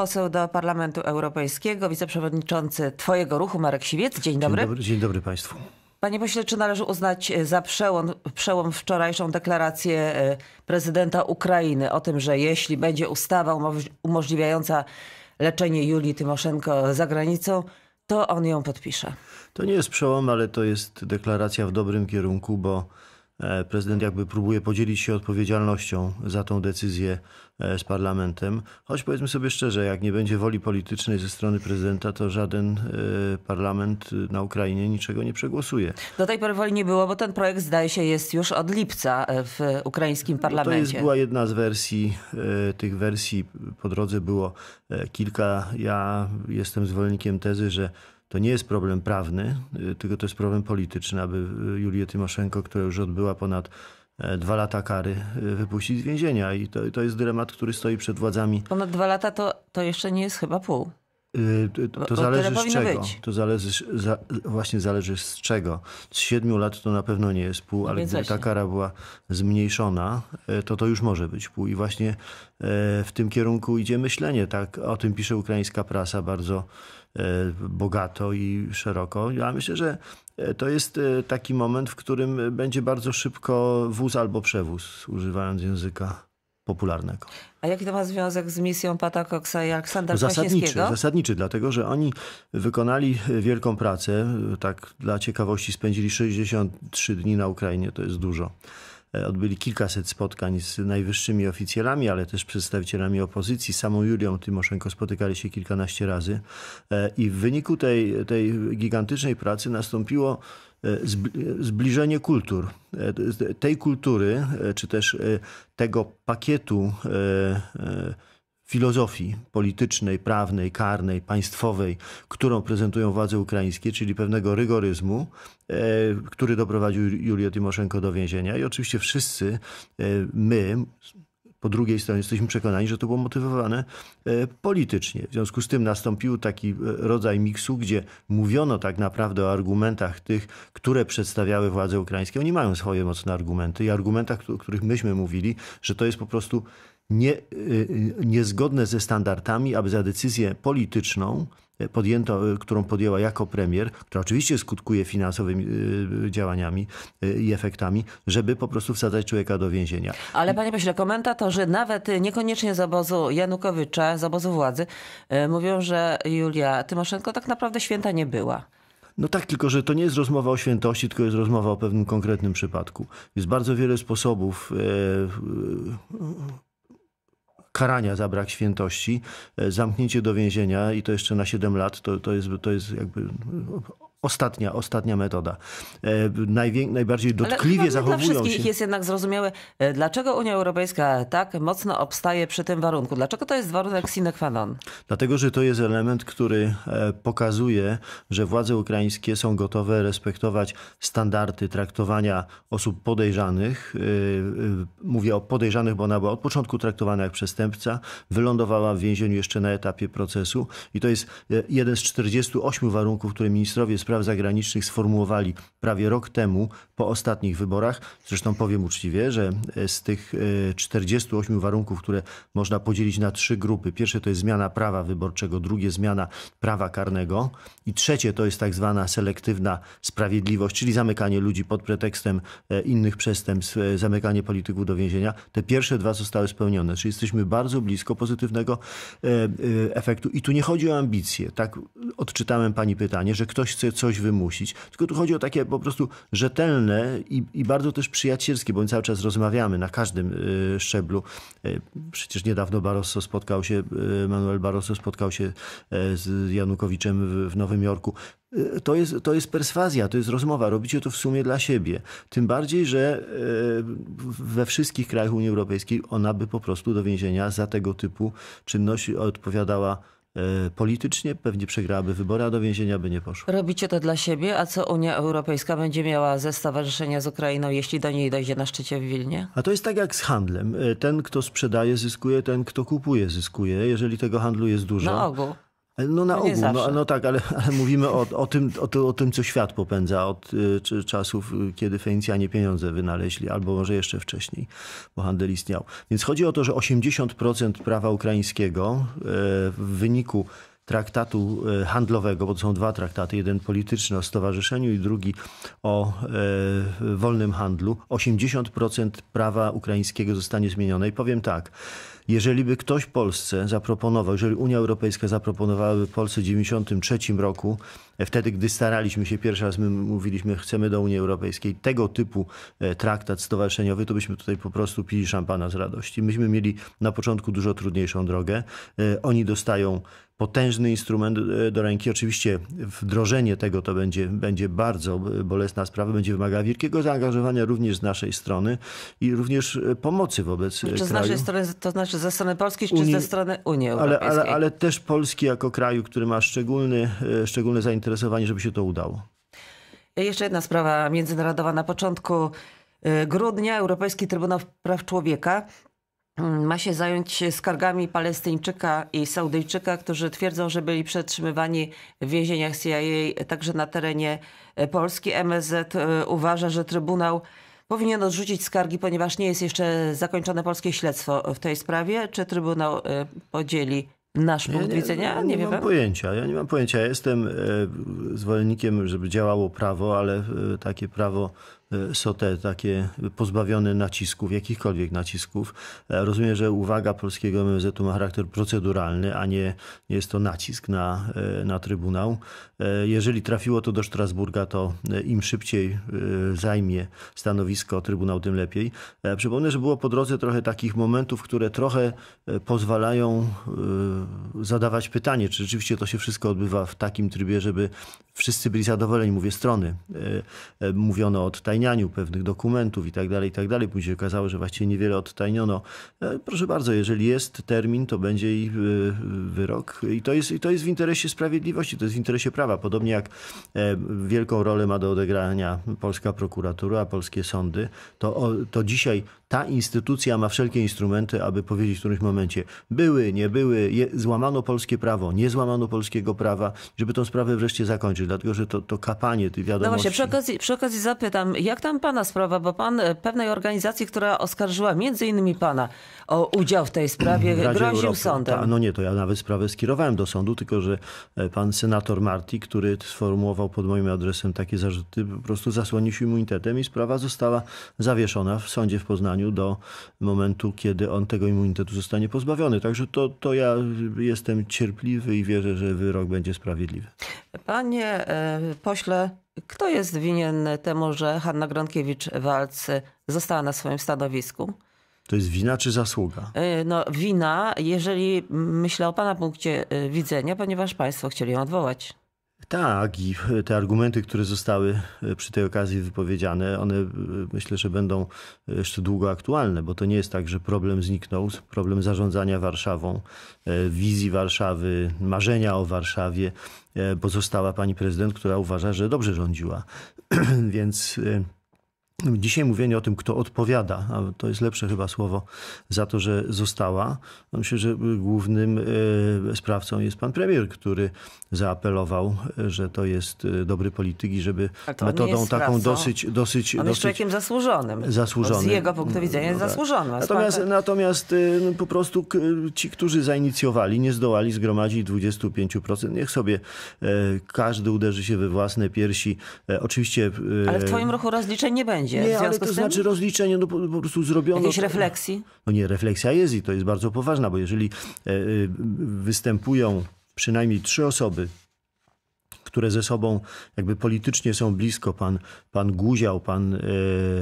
poseł do Parlamentu Europejskiego, wiceprzewodniczący Twojego ruchu Marek Siwiec. Dzień dobry. Dzień dobry, dzień dobry Państwu. Panie pośle, czy należy uznać e, za przełom, przełom wczorajszą deklarację e, prezydenta Ukrainy o tym, że jeśli będzie ustawa umożliwiająca leczenie Julii Tymoszenko za granicą, to on ją podpisze? To nie jest przełom, ale to jest deklaracja w dobrym kierunku, bo E, prezydent jakby próbuje podzielić się odpowiedzialnością za tą decyzję e, z parlamentem. Choć powiedzmy sobie szczerze, jak nie będzie woli politycznej ze strony prezydenta, to żaden e, parlament na Ukrainie niczego nie przegłosuje. Do tej pory woli nie było, bo ten projekt zdaje się jest już od lipca w ukraińskim parlamencie. No to jest, była jedna z wersji. Tych wersji po drodze było kilka. Ja jestem zwolennikiem tezy, że to nie jest problem prawny, y, tylko to jest problem polityczny, aby y, Julię Tymoszenko, która już odbyła ponad e, dwa lata kary, y, wypuścić z więzienia. I to, to jest dylemat, który stoi przed władzami. Ponad dwa lata to, to jeszcze nie jest chyba pół. Y, to, to, zależy z czego. Być. To zależy, za, właśnie zależy z czego. Z siedmiu lat to na pewno nie jest pół, no ale gdyby ta kara była zmniejszona, y, to to już może być pół. I właśnie y, w tym kierunku idzie myślenie. Tak, o tym pisze ukraińska prasa bardzo bogato i szeroko. Ja myślę, że to jest taki moment, w którym będzie bardzo szybko wóz albo przewóz, używając języka popularnego. A jaki to ma związek z misją Pata Koksa i Aleksandra zasadniczy, zasadniczy, dlatego że oni wykonali wielką pracę. Tak dla ciekawości spędzili 63 dni na Ukrainie, to jest dużo. E, odbyli kilkaset spotkań z najwyższymi oficjalami, ale też przedstawicielami opozycji. Samą Julią Tymoszenko spotykali się kilkanaście razy. E, I w wyniku tej, tej gigantycznej pracy nastąpiło zbliżenie kultur, e, tej kultury, e, czy też e, tego pakietu filozofii politycznej, prawnej, karnej, państwowej, którą prezentują władze ukraińskie, czyli pewnego rygoryzmu, który doprowadził Julię Tymoszenko do więzienia. I oczywiście wszyscy my, po drugiej stronie jesteśmy przekonani, że to było motywowane e, politycznie. W związku z tym nastąpił taki e, rodzaj miksu, gdzie mówiono tak naprawdę o argumentach tych, które przedstawiały władze ukraińskie. Oni mają swoje mocne argumenty i argumentach, o których myśmy mówili, że to jest po prostu nie, y, y, niezgodne ze standardami, aby za decyzję polityczną, y, podjęto, którą podjęła jako premier, która oczywiście skutkuje finansowymi działaniami i efektami, żeby po prostu wsadzać człowieka do więzienia. Ale panie pośle, komentatorzy nawet niekoniecznie z obozu Janukowycza, z obozu władzy, mówią, że Julia Tymoszenko tak naprawdę święta nie była. No tak, tylko że to nie jest rozmowa o świętości, tylko jest rozmowa o pewnym konkretnym przypadku. Jest bardzo wiele sposobów. Yy, karania za brak świętości, e, zamknięcie do więzienia i to jeszcze na 7 lat, to, to, jest, to jest jakby Ostatnia, ostatnia metoda. E, najwię, najbardziej dotkliwie Ale zachowują dla wszystkich się. jest jednak zrozumiałe, e, dlaczego Unia Europejska tak mocno obstaje przy tym warunku. Dlaczego to jest warunek sine qua non? Dlatego, że to jest element, który e, pokazuje, że władze ukraińskie są gotowe respektować standardy traktowania osób podejrzanych. Mówię o podejrzanych, bo ona była od początku traktowana jak przestępca. Wylądowała w więzieniu jeszcze na etapie procesu. I to jest jeden z 48 warunków, które ministrowie spraw Spraw Zagranicznych sformułowali prawie rok temu po ostatnich wyborach. Zresztą powiem uczciwie, że e, z tych 48 e, warunków, które można podzielić na trzy grupy. Pierwsze to jest zmiana prawa wyborczego, drugie zmiana prawa karnego i trzecie to jest tak zwana selektywna sprawiedliwość, czyli zamykanie ludzi pod pretekstem e, innych przestępstw, zamykanie polityków do więzienia. Te pierwsze dwa zostały spełnione, czyli jesteśmy bardzo blisko pozytywnego efektu. I tu nie chodzi o ambicje. Tak odczytałem pani pytanie, że ktoś chce coś wymusić. Tylko tu chodzi o takie po prostu rzetelne i, i bardzo też przyjacielskie, bo my cały czas rozmawiamy na każdym y, szczeblu. Y, przecież niedawno Barroso spotkał się, y, Manuel Barroso spotkał się e, z Janukowiczem w, w Nowym Jorku. To jest, to jest perswazja, to jest rozmowa. Robicie to w sumie dla siebie. Tym bardziej, że e, we wszystkich krajach Unii Europejskiej ona by po prostu do więzienia za tego typu czynność odpowiadała E, politycznie, pewnie przegrałaby wybory, a do więzienia by nie poszła. Robicie to dla siebie, a co Unia Europejska będzie miała ze stowarzyszenia z Ukrainą, jeśli do niej dojdzie na szczycie w Wilnie? A to jest tak jak z handlem. E, ten, kto sprzedaje, zyskuje, ten, kto kupuje, zyskuje. Jeżeli tego handlu jest dużo... Na ogół. No na no ogół, no, no, tak, ale, ale mówimy o, o, tym, o, o tym, co świat popędza od y, czasów, y, kiedy Fenicjanie pieniądze wynaleźli, albo może jeszcze wcześniej, bo handel istniał. Więc chodzi o to, że 80% prawa ukraińskiego y, w wyniku traktatu e, handlowego, bo to są dwa traktaty, jeden polityczny o stowarzyszeniu i drugi o e, wolnym handlu, 80% prawa ukraińskiego zostanie zmienione. I powiem tak, jeżeli by ktoś Polsce zaproponował, jeżeli Unia Europejska zaproponowałaby Polsce w 1993 roku Wtedy, gdy staraliśmy się, pierwszy raz my mówiliśmy, chcemy do Unii Europejskiej tego typu e, traktat stowarzyszeniowy, to byśmy tutaj po prostu pili szampana z radości. Myśmy mieli na początku dużo trudniejszą drogę. E, oni dostają potężny instrument e, do ręki. Oczywiście wdrożenie tego to będzie, będzie bardzo bolesna sprawa, będzie wymagała wielkiego zaangażowania również z naszej strony i również pomocy wobec Czy z naszej strony, to znaczy ze strony Polski, Unii, czy ze strony Unii Europejskiej? Ale, ale, ale też Polski jako kraju, który ma szczególny, szczególne zainteresowanie zainteresowani, żeby się to udało. E, jeszcze jedna sprawa międzynarodowa. Na początku e, grudnia Europejski Trybunał Praw Człowieka mm, ma się zająć skargami Palestyńczyka i Saudyjczyka, którzy twierdzą, że byli przetrzymywani w więzieniach CIA także na terenie e, Polski. MSZ uważa, że Trybunał powinien odrzucić skargi, ponieważ nie jest jeszcze zakończone polskie śledztwo w tej sprawie. Czy Trybunał podzieli Nasz punkt nie, widzenia? Nie, nie, nie mam wiem. pojęcia. Ja nie mam pojęcia. jestem e, zwolennikiem, żeby działało prawo, ale e, takie prawo Y, SOTE, takie pozbawione nacisków, jakichkolwiek nacisków. E, rozumiem, że uwaga polskiego MMZ-u ma charakter proceduralny, a nie jest to nacisk na, e, na Trybunał. E, jeżeli trafiło to do Strasburga, to im szybciej zajmie stanowisko Trybunał, tym lepiej. Przypomnę, że było po drodze trochę takich momentów, które trochę pozwalają zadawać pytanie, czy rzeczywiście to się wszystko odbywa w takim trybie, żeby wszyscy byli zadowoleni, mówię strony. Mówiono od tajemnicy, odtajnianiu pewnych dokumentów i tak dalej, i tak dalej. Później okazało, że właściwie niewiele odtajniono. E, proszę bardzo, jeżeli jest termin, to będzie i e, wyrok. I to jest, i to jest w interesie sprawiedliwości, to jest w interesie prawa. Podobnie jak e, wielką rolę ma do odegrania polska prokuratura, polskie sądy, to, to dzisiaj ta instytucja ma wszelkie instrumenty, aby powiedzieć w którymś momencie, były, nie były, je, złamano polskie prawo, nie złamano polskiego prawa, żeby tą sprawę wreszcie zakończyć, dlatego że to, to kapanie tych wiadomości. No właśnie, przy okazji, przy okazji zapytam, jak tam pana sprawa, bo pan e, pewnej organizacji, która oskarżyła między innymi pana o udział w tej sprawie, w groził Europy. sądem. Ta, no nie, to ja nawet sprawę skierowałem do sądu, tylko że e, pan senator Marti, który sformułował pod moim adresem takie zarzuty, po prostu zasłonił się immunitetem i sprawa została zawieszona w sądzie w Poznaniu przetrwaniu do momentu, kiedy on tego immunitetu zostanie pozbawiony. Także to, to ja jestem cierpliwy i wierzę, że wyrok będzie sprawiedliwy. Panie e, pośle, kto jest winien temu, że Hanna Gronkiewicz-Walc została na swoim stanowisku? To jest wina czy zasługa? E, no, wina, jeżeli myślę o Pana punkcie e, widzenia, ponieważ Państwo chcieli ją odwołać. Tak, i te argumenty, które zostały e, przy tej okazji wypowiedziane, one e, myślę, że będą jeszcze długo aktualne, bo to nie jest tak, że problem zniknął. Problem zarządzania Warszawą, e, wizji Warszawy, marzenia o Warszawie pozostała pani prezydent, która uważa, że dobrze rządziła. Więc no, dzisiaj mówienie o tym, kto odpowiada, a to jest lepsze chyba słowo, za to, że została. No, myślę, że głównym e, sprawcą jest pan premier, który zaapelował, że to jest e, dobry polityki, żeby metodą taką dosyć... dosyć on dosyć jest człowiekiem zasłużonym. zasłużonym. Z jego punktu widzenia jest no, tak. Natomiast, pan... natomiast e, no, po prostu ci, którzy zainicjowali, nie zdołali zgromadzić 25%. Niech sobie każdy uderzy się we własne piersi. Oczywiście... Ale w twoim ruchu rozliczeń nie będzie będzie. Nie, ale to tym... znaczy rozliczenie, no po, po, prostu zrobiono... Jakiejś refleksji? No nie, refleksja jest i to jest bardzo poważna, bo jeżeli e, e, występują przynajmniej trzy osoby które ze sobą jakby politycznie są blisko, pan, pan Guział, pan e,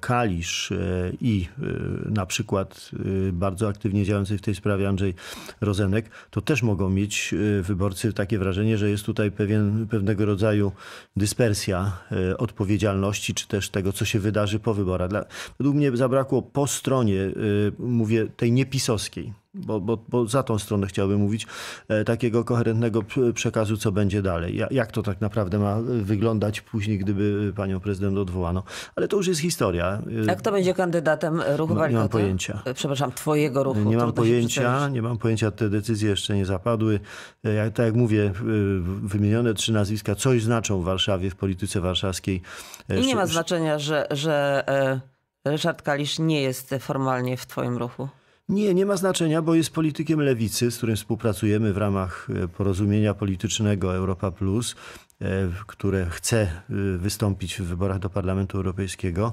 Kalisz e, i e, na przykład bardzo aktywnie działający w tej sprawie Andrzej Rozenek, to też mogą mieć wyborcy takie wrażenie, że jest tutaj pewien, pewnego rodzaju dyspersja odpowiedzialności, czy też tego, co się wydarzy po wyborach. Dla, według mnie zabrakło po stronie, mówię, tej niepisowskiej, bo, bo, bo za tą stronę chciałbym mówić, e, takiego koherentnego przekazu, co będzie dalej. Jak to tak naprawdę ma wyglądać później, gdyby panią prezydent odwołano. Ale to już jest historia. A kto będzie kandydatem ruchu no, Nie mam pojęcia. Przepraszam, twojego ruchu. Nie mam pojęcia, nie mam pojęcia, te decyzje jeszcze nie zapadły. E, jak, tak jak mówię, e, wymienione trzy nazwiska coś znaczą w Warszawie, w polityce warszawskiej. I nie ma znaczenia, że, że Ryszard Kalisz nie jest formalnie w twoim ruchu. Nie, nie ma znaczenia, bo jest politykiem lewicy, z którym współpracujemy w ramach e, porozumienia politycznego Europa Plus, e, które chce e, wystąpić w wyborach do Parlamentu Europejskiego.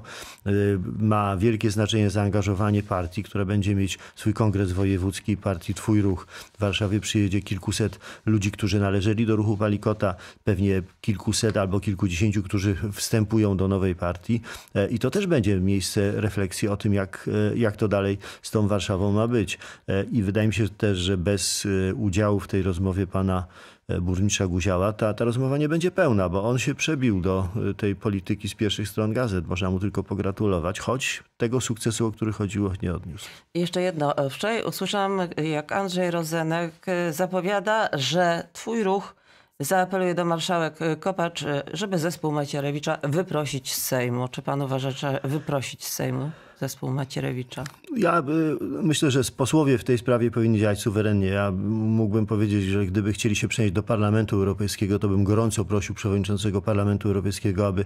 Ma wielkie znaczenie zaangażowanie partii, która będzie mieć swój kongres wojewódzki partii Twój Ruch. W Warszawie przyjedzie kilkuset ludzi, którzy należeli do ruchu Palikota, pewnie kilkuset albo kilkudziesięciu, którzy wstępują do nowej partii. I to też będzie miejsce refleksji o tym, jak, jak to dalej z tą Warszawą ma być. E, I wydaje mi się też, że bez e, udziału w tej rozmowie pana e, burmistrza Guziała, ta, ta rozmowa nie będzie pełna, bo on się przebił do tej polityki z pierwszych stron gazet. Można mu tylko pogratulować, choć tego sukcesu, o który chodziło, nie odniósł. Jeszcze jedno. Wczoraj usłyszałam, jak Andrzej Rozenek zapowiada, że twój ruch zaapeluje do marszałek Kopacz, żeby zespół Macierewicza wyprosić z Sejmu. Czy pan uważa, że wyprosić z Sejmu? zespół Macierewicza? Ja y, myślę, że posłowie w tej sprawie powinni działać suwerennie. Ja mógłbym powiedzieć, że gdyby chcieli się przenieść do Parlamentu Europejskiego, to bym gorąco prosił przewodniczącego Parlamentu Europejskiego, aby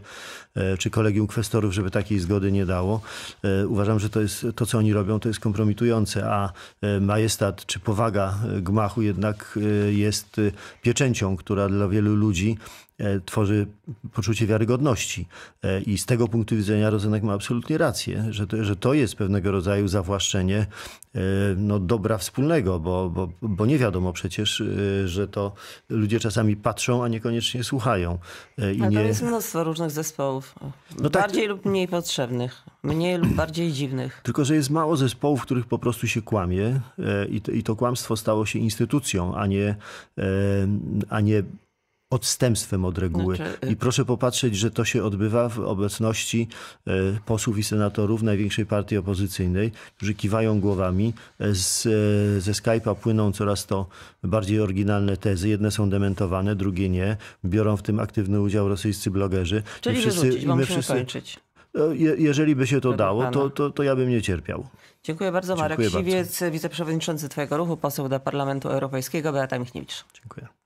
e, czy kolegium kwestorów, żeby takiej zgody nie dało. E, uważam, że to jest to, co oni robią, to jest kompromitujące, a e, majestat czy powaga gmachu jednak jest pieczęcią, która dla wielu ludzi E, tworzy poczucie wiarygodności. E, I z tego punktu widzenia Rozenek ma absolutnie rację, że to, że to jest pewnego rodzaju zawłaszczenie e, no, dobra wspólnego, bo, bo, bo nie wiadomo przecież, że to ludzie czasami patrzą, a niekoniecznie słuchają. I nie... jest mnóstwo różnych zespołów, no tak, bardziej tak... lub mniej potrzebnych, mniej lub bardziej dziwnych. Tylko, że jest mało zespołów, w których po prostu się kłamie i to, i to kłamstwo stało się instytucją, a nie, a nie odstępstwem od reguły. Znaczy... Y- I proszę popatrzeć, że to się odbywa w obecności e, posłów i senatorów największej partii opozycyjnej, którzy kiwają głowami. E, z, e, ze Skype'a płyną coraz to bardziej oryginalne tezy. Jedne są dementowane, drugie nie. Biorą w tym aktywny udział rosyjscy blogerzy. Czyli I wszyscy, wyrzucić, kończyć. jeżeli by się to dało, to, to, to ja bym nie cierpiał. Dziękuję bardzo. Marek Dziękuję Siwiec, bardzo. wiceprzewodniczący Twojego ruchu, poseł do Parlamentu Europejskiego. Beata Michniewicz. Dziękuję.